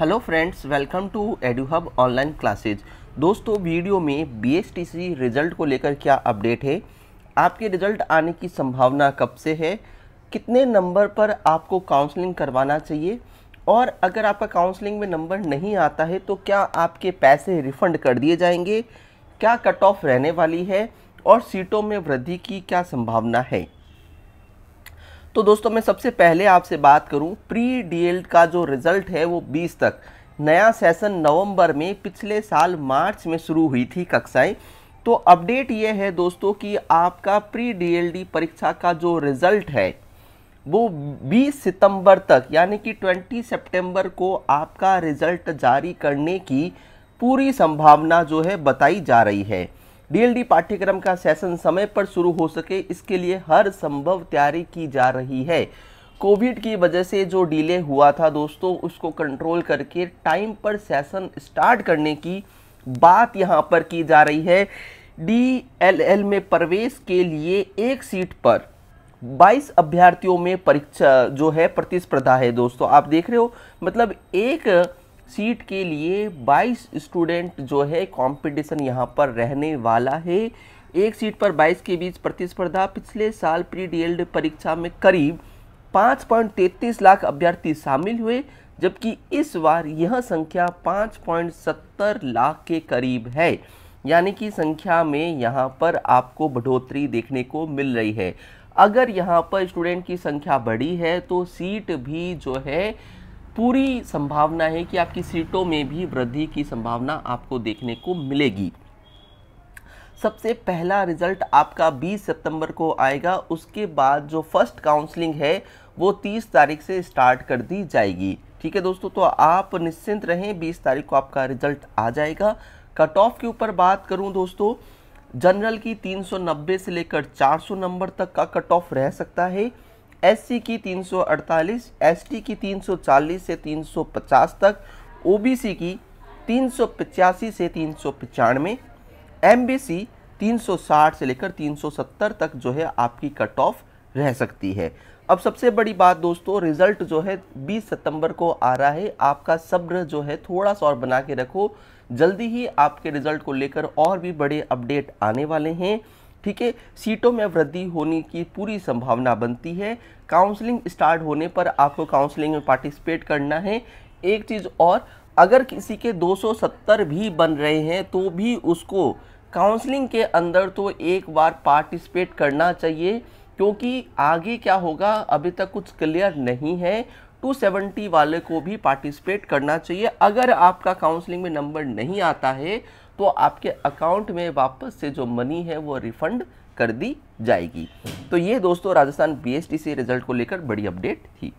hello friends welcome to EduHub online classes दोस्तों वीडियो में बी रिजल्ट को लेकर क्या अपडेट है आपके रिजल्ट आने की संभावना कब से है कितने नंबर पर आपको काउंसलिंग करवाना चाहिए और अगर आपका काउंसलिंग में नंबर नहीं आता है तो क्या आपके पैसे रिफ़ंड कर दिए जाएंगे क्या कट ऑफ रहने वाली है और सीटों में वृद्धि की क्या संभावना है तो दोस्तों मैं सबसे पहले आपसे बात करूं प्री डी का जो रिज़ल्ट है वो 20 तक नया सेशन नवंबर में पिछले साल मार्च में शुरू हुई थी कक्षाएं तो अपडेट ये है दोस्तों कि आपका प्री डी परीक्षा का जो रिज़ल्ट है वो 20 सितंबर तक यानी कि 20 सितंबर को आपका रिज़ल्ट जारी करने की पूरी संभावना जो है बताई जा रही है डीएलडी पाठ्यक्रम का सेशन समय पर शुरू हो सके इसके लिए हर संभव तैयारी की जा रही है कोविड की वजह से जो डिले हुआ था दोस्तों उसको कंट्रोल करके टाइम पर सेशन स्टार्ट करने की बात यहाँ पर की जा रही है डीएलएल में प्रवेश के लिए एक सीट पर 22 अभ्यर्थियों में परीक्षा जो है प्रतिस्पर्धा है दोस्तों आप देख रहे हो मतलब एक सीट के लिए 22 स्टूडेंट जो है कंपटीशन यहाँ पर रहने वाला है एक सीट पर 22 के बीच प्रतिस्पर्धा पिछले साल प्री डीएल्ड परीक्षा में करीब 5.33 लाख अभ्यर्थी शामिल हुए जबकि इस बार यह संख्या 5.70 लाख के करीब है यानी कि संख्या में यहाँ पर आपको बढ़ोतरी देखने को मिल रही है अगर यहाँ पर स्टूडेंट की संख्या बढ़ी है तो सीट भी जो है पूरी संभावना है कि आपकी सीटों में भी वृद्धि की संभावना आपको देखने को मिलेगी सबसे पहला रिजल्ट आपका 20 सितंबर को आएगा उसके बाद जो फर्स्ट काउंसलिंग है वो 30 तारीख से स्टार्ट कर दी जाएगी ठीक है दोस्तों तो आप निश्चिंत रहें 20 तारीख को आपका रिजल्ट आ जाएगा कट ऑफ के ऊपर बात करूं दोस्तों जनरल की 390 से लेकर 400 नंबर तक का कट ऑफ रह सकता है एससी की 348, एसटी की 340 से 350 तक ओबीसी की तीन से तीन सौ पचानवे एम 360 से लेकर 370 तक जो है आपकी कट ऑफ रह सकती है अब सबसे बड़ी बात दोस्तों रिजल्ट जो है 20 सितंबर को आ रहा है आपका सब्र जो है थोड़ा सा और बना के रखो जल्दी ही आपके रिजल्ट को लेकर और भी बड़े अपडेट आने वाले हैं ठीक है सीटों में वृद्धि होने की पूरी संभावना बनती है काउंसलिंग स्टार्ट होने पर आपको काउंसलिंग में पार्टिसिपेट करना है एक चीज़ और अगर किसी के 270 भी बन रहे हैं तो भी उसको काउंसलिंग के अंदर तो एक बार पार्टिसिपेट करना चाहिए क्योंकि आगे क्या होगा अभी तक कुछ क्लियर नहीं है 270 वाले को भी पार्टिसिपेट करना चाहिए अगर आपका काउंसलिंग में नंबर नहीं आता है तो आपके अकाउंट में वापस से जो मनी है वो रिफंड कर दी जाएगी तो ये दोस्तों राजस्थान बी से रिजल्ट को लेकर बड़ी अपडेट थी